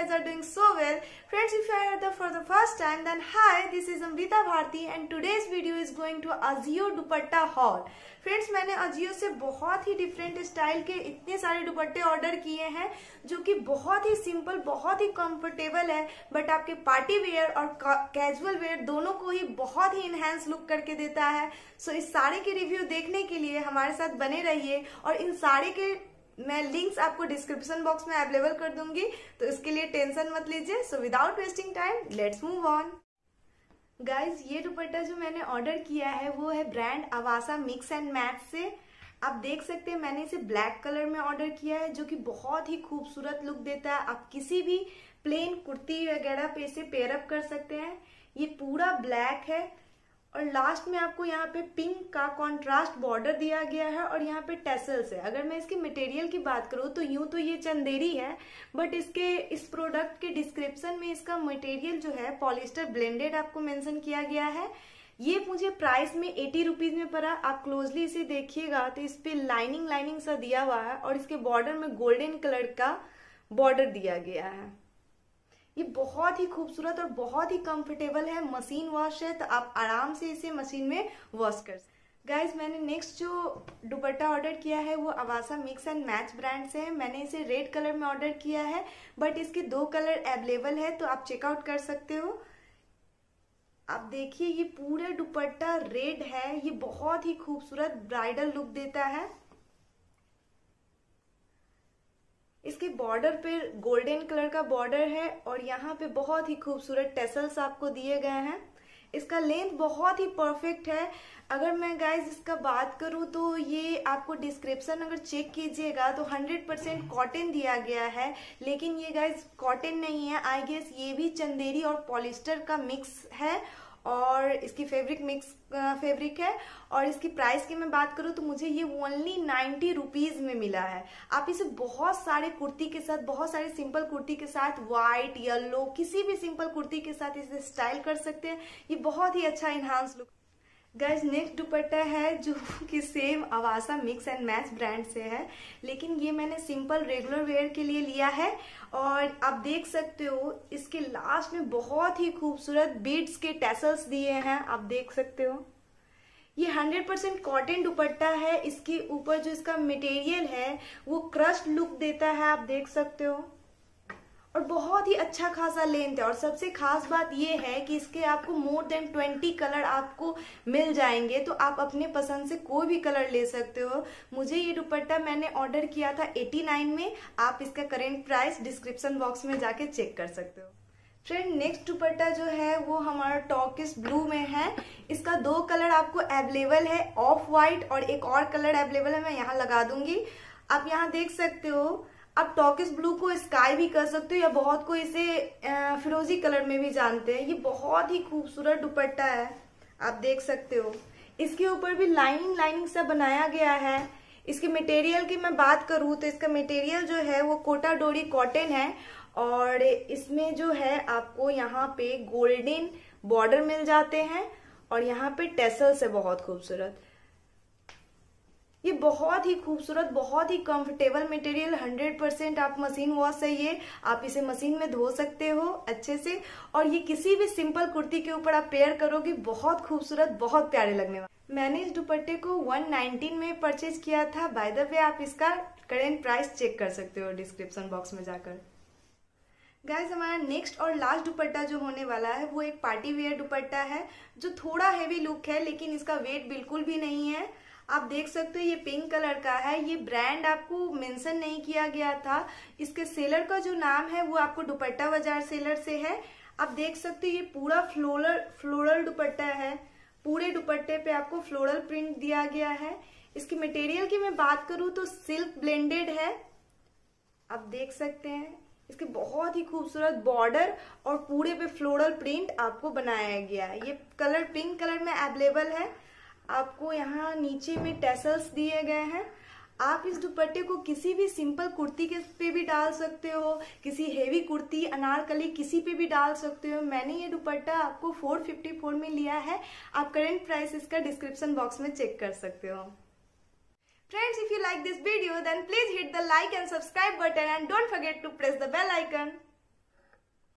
guys are doing so well. Friends, if you are here for the first time, then hi, this is Amrita Bharti and today's video is going to Azio Dupatta haul. Friends मैंने अजियो से बहुत ही different style के इतने सारे दुपट्टे order किए हैं जो कि बहुत ही सिंपल बहुत ही कंफर्टेबल है बट आपके पार्टी वेयर और कैजुअल वेयर दोनों को ही बहुत ही इनहेंस लुक करके देता है सो so, इस सारे के रिव्यू देखने के लिए हमारे साथ बने रहिए और इन सारे के मैं लिंक्स आपको डिस्क्रिप्शन बॉक्स में अवेलेबल कर दूंगी तो इसके लिए टेंशन मत लीजिए so without wasting time let's move on guys ये दुपट्टा जो मैंने ऑर्डर किया है वो है brand Avaasa mix and match से आप देख सकते हैं मैंने इसे ब्लैक कलर में ऑर्डर किया है जो कि बहुत ही खूबसूरत लुक देता है आप किसी भी प्लेन कुर्ती वगैरह पे इसे पेयरअप कर सकते हैं ये पूरा ब्लैक है और लास्ट में आपको यहाँ पे पिंक का कंट्रास्ट बॉर्डर दिया गया है और यहाँ पे टेसल्स है अगर मैं इसके मटेरियल की बात करूँ तो यूं तो ये चंदेरी है बट इसके इस प्रोडक्ट के डिस्क्रिप्शन में इसका मटेरियल जो है पॉलिस्टर ब्लेंडेड आपको मेंशन किया गया है ये मुझे प्राइस में एटी रुपीज में पड़ा आप क्लोजली इसे देखिएगा तो इस पे लाइनिंग लाइनिंग सा दिया हुआ है और इसके बॉर्डर में गोल्डन कलर का बॉर्डर दिया गया है ये बहुत ही खूबसूरत और बहुत ही कंफर्टेबल है मशीन वॉश है तो आप आराम से इसे मशीन में वॉश कर गाइज मैंने नेक्स्ट जो दुपट्टा ऑर्डर किया है वो Avaasa mix and match brand से है मैंने इसे रेड कलर में ऑर्डर किया है बट इसके दो कलर अवेलेबल है तो आप चेकआउट कर सकते हो आप देखिए ये पूरा दुपट्टा रेड है ये बहुत ही खूबसूरत ब्राइडल लुक देता है इसके बॉर्डर पे गोल्डन कलर का बॉर्डर है और यहाँ पे बहुत ही खूबसूरत टेसल्स आपको दिए गए हैं इसका लेंथ बहुत ही परफेक्ट है अगर मैं गाइज इसका बात करूँ तो ये आपको डिस्क्रिप्शन अगर चेक कीजिएगा तो 100% परसेंट कॉटन दिया गया है लेकिन ये गाइज कॉटन नहीं है आई गेस ये भी चंदेरी और पॉलिस्टर का मिक्स है और इसकी फेब्रिक मिक्स फेब्रिक है और इसकी प्राइस की मैं बात करूँ तो मुझे ये ओनली नाइन्टी रुपीज़ में मिला है आप इसे बहुत सारे कुर्ती के साथ बहुत सारे सिंपल कुर्ती के साथ वाइट येलो किसी भी सिंपल कुर्ती के साथ इसे स्टाइल कर सकते हैं ये बहुत ही अच्छा इन्हांस लुक गर्ज नेक्स्ट दुपट्टा है जो कि same Avaasa mix and match brand से है लेकिन ये मैंने सिंपल रेगुलर वेयर के लिए लिया है और आप देख सकते हो इसके लास्ट में बहुत ही खूबसूरत बीड्स के टैसल्स दिए हैं आप देख सकते हो ये 100% परसेंट कॉटन दुपट्टा है इसके ऊपर जो इसका मटेरियल है वो क्रस्ट लुक देता है आप देख सकते हो बहुत ही अच्छा खासा लेंथ है और सबसे खास बात ये है कि इसके आपको मोर देन ट्वेंटी कलर आपको मिल जाएंगे तो आप अपने पसंद से कोई भी कलर ले सकते हो मुझे ये दुपट्टा मैंने ऑर्डर किया था 89 में आप इसका करेंट प्राइस डिस्क्रिप्शन बॉक्स में जाके चेक कर सकते हो फ्रेंड नेक्स्ट दुपट्टा जो है वो हमारा टॉकिस ब्लू में है इसका दो कलर आपको अवेलेबल है ऑफ वाइट और एक और कलर अवेलेबल है मैं यहाँ लगा दूंगी आप यहाँ देख सकते हो आप टॉकिस ब्लू को स्काई भी कर सकते हो या बहुत को इसे फिरोजी कलर में भी जानते हैं ये बहुत ही खूबसूरत दुपट्टा है आप देख सकते हो इसके ऊपर भी लाइनिंग लाइनिंग सा बनाया गया है इसके मटेरियल की मैं बात करूँ तो इसका मटेरियल जो है वो कोटा डोरी कॉटन है और इसमें जो है आपको यहाँ पे गोल्डन बॉर्डर मिल जाते हैं और यहाँ पे टेसल्स है बहुत खूबसूरत ये बहुत ही खूबसूरत बहुत ही कंफर्टेबल मटेरियल 100 परसेंट आप मशीन वॉश है ये आप इसे मशीन में धो सकते हो अच्छे से और ये किसी भी सिंपल कुर्ती के ऊपर आप पेयर करोगे बहुत खूबसूरत बहुत प्यारे लगने वाले मैंने इस दुपट्टे को 119 में परचेज किया था बाय द वे आप इसका करेंट प्राइस चेक कर सकते हो डिस्क्रिप्शन बॉक्स में जाकर गाइज हमारा नेक्स्ट और लास्ट दुपट्टा जो होने वाला है वो एक पार्टी वेयर दुपट्टा है जो थोड़ा हैवी लुक है लेकिन इसका वेट बिल्कुल भी नहीं है आप देख सकते हो ये पिंक कलर का है ये ब्रांड आपको मेंशन नहीं किया गया था इसके सेलर का जो नाम है वो आपको दुपट्टा बाजार सेलर से है आप देख सकते हो ये पूरा फ्लोरल फ्लोरल दुपट्टा है पूरे दुपट्टे पे आपको फ्लोरल प्रिंट दिया गया है इसकी मटेरियल की मैं बात करूँ तो सिल्क ब्लेंडेड है आप देख सकते हैं इसके बहुत ही खूबसूरत बॉर्डर और पूरे पे फ्लोरल प्रिंट आपको बनाया गया है ये कलर पिंक कलर में अवेलेबल है आपको यहाँ नीचे में टेसल्स दिए गए हैं आप इस दुपट्टे को किसी भी सिंपल कुर्ती के पे भी डाल सकते हो किसी हेवी कुर्ती अनारकली किसी पे भी डाल सकते हो मैंने ये दुपट्टा आपको 454 में लिया है आप करेंट प्राइस इसका डिस्क्रिप्शन बॉक्स में चेक कर सकते हो friends if you like this video then please hit the like and subscribe button and don't forget to press the bell icon